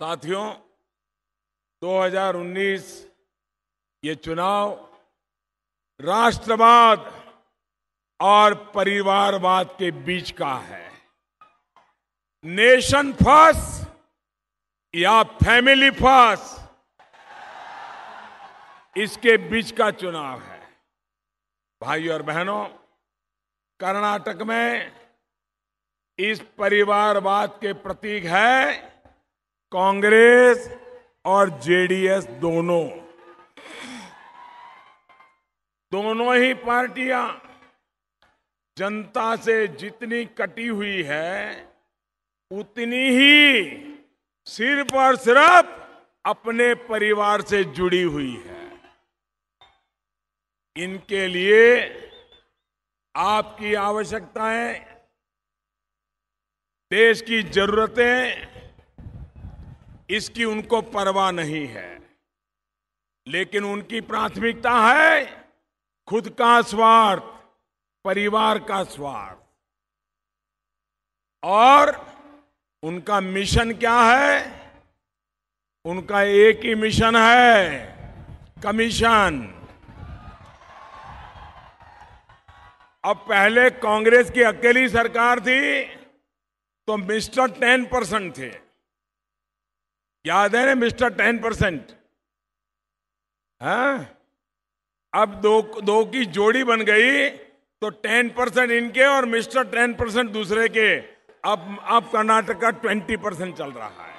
साथियों 2019 ये चुनाव राष्ट्रवाद और परिवारवाद के बीच का है नेशन फर्स्ट या फैमिली फर्स्ट इसके बीच का चुनाव है भाई और बहनों कर्नाटक में इस परिवारवाद के प्रतीक है कांग्रेस और जेडीएस दोनों दोनों ही पार्टियां जनता से जितनी कटी हुई है उतनी ही सिर्फ और सिर्फ अपने परिवार से जुड़ी हुई है इनके लिए आपकी आवश्यकताएं देश की जरूरतें इसकी उनको परवाह नहीं है लेकिन उनकी प्राथमिकता है खुद का स्वार्थ परिवार का स्वार्थ और उनका मिशन क्या है उनका एक ही मिशन है कमीशन अब पहले कांग्रेस की अकेली सरकार थी तो मिस्टर टेन परसेंट थे याद है ना मिस्टर टेन परसेंट हाँ? अब दो दो की जोड़ी बन गई तो टेन परसेंट इनके और मिस्टर टेन परसेंट दूसरे के अब अब कर्नाटक का ट्वेंटी परसेंट चल रहा है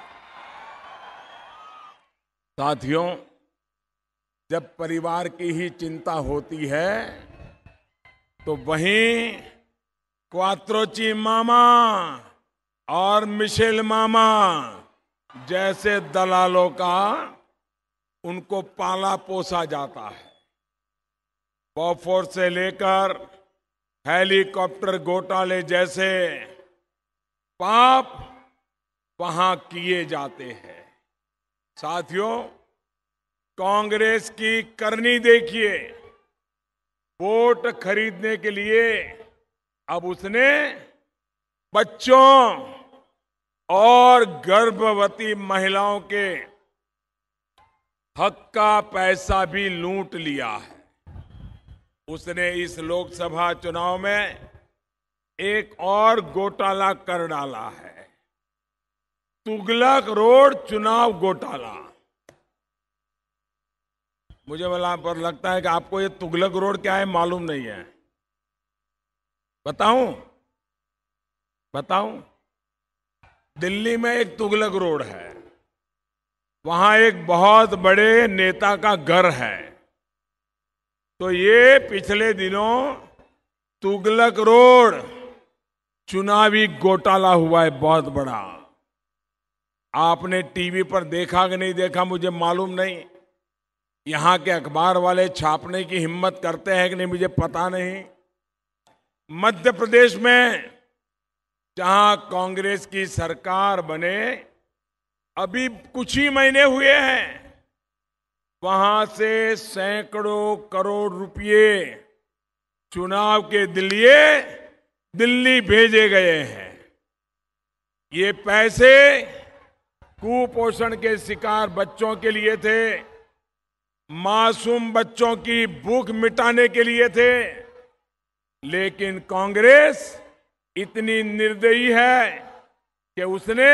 साथियों जब परिवार की ही चिंता होती है तो वहीं क्वात्रोची मामा और मिशेल मामा जैसे दलालों का उनको पाला पोसा जाता है बॉफोर्स से लेकर हेलीकॉप्टर घोटाले जैसे पाप वहां किए जाते हैं साथियों कांग्रेस की करनी देखिए वोट खरीदने के लिए अब उसने बच्चों और गर्भवती महिलाओं के हक का पैसा भी लूट लिया है उसने इस लोकसभा चुनाव में एक और घोटाला कर डाला है तुगलक रोड चुनाव घोटाला मुझे वाला पर लगता है कि आपको ये तुगलक रोड क्या है मालूम नहीं है बताऊं बताऊं दिल्ली में एक तुगलक रोड है वहां एक बहुत बड़े नेता का घर है तो ये पिछले दिनों तुगलक रोड चुनावी घोटाला हुआ है बहुत बड़ा आपने टीवी पर देखा कि नहीं देखा मुझे मालूम नहीं यहाँ के अखबार वाले छापने की हिम्मत करते हैं कि नहीं मुझे पता नहीं मध्य प्रदेश में जहां कांग्रेस की सरकार बने अभी कुछ ही महीने हुए हैं वहां से सैकड़ों करोड़ रुपए चुनाव के लिए दिल्ली भेजे गए हैं ये पैसे कुपोषण के शिकार बच्चों के लिए थे मासूम बच्चों की भूख मिटाने के लिए थे लेकिन कांग्रेस इतनी निर्दयी है कि उसने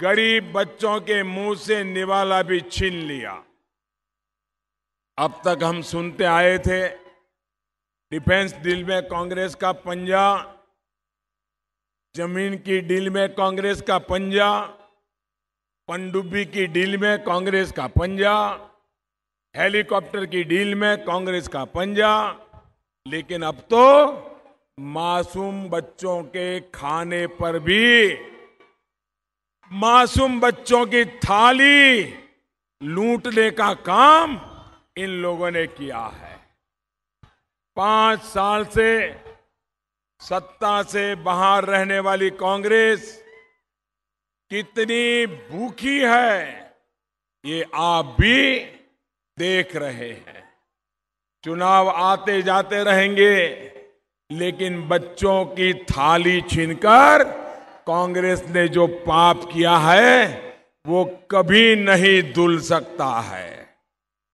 गरीब बच्चों के मुंह से निवाला भी छीन लिया अब तक हम सुनते आए थे डिफेंस डील में कांग्रेस का पंजा जमीन की डील में कांग्रेस का पंजा पनडुब्बी की डील में कांग्रेस का पंजा हेलीकॉप्टर की डील में कांग्रेस का पंजा लेकिन अब तो मासूम बच्चों के खाने पर भी मासूम बच्चों की थाली लूटने का काम इन लोगों ने किया है पांच साल से सत्ता से बाहर रहने वाली कांग्रेस कितनी भूखी है ये आप भी देख रहे हैं चुनाव आते जाते रहेंगे लेकिन बच्चों की थाली छीनकर कांग्रेस ने जो पाप किया है वो कभी नहीं धुल सकता है